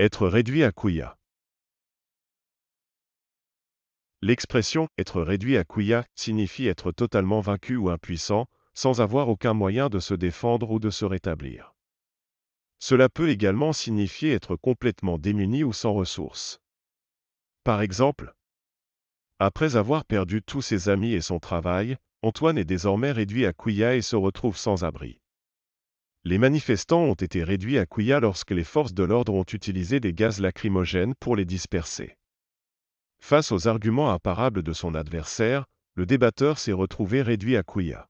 Être réduit à couilla. L'expression être réduit à couilla signifie être totalement vaincu ou impuissant, sans avoir aucun moyen de se défendre ou de se rétablir. Cela peut également signifier être complètement démuni ou sans ressources. Par exemple, après avoir perdu tous ses amis et son travail, Antoine est désormais réduit à couilla et se retrouve sans abri. Les manifestants ont été réduits à Kouya lorsque les forces de l'ordre ont utilisé des gaz lacrymogènes pour les disperser. Face aux arguments imparables de son adversaire, le débatteur s'est retrouvé réduit à Kouya.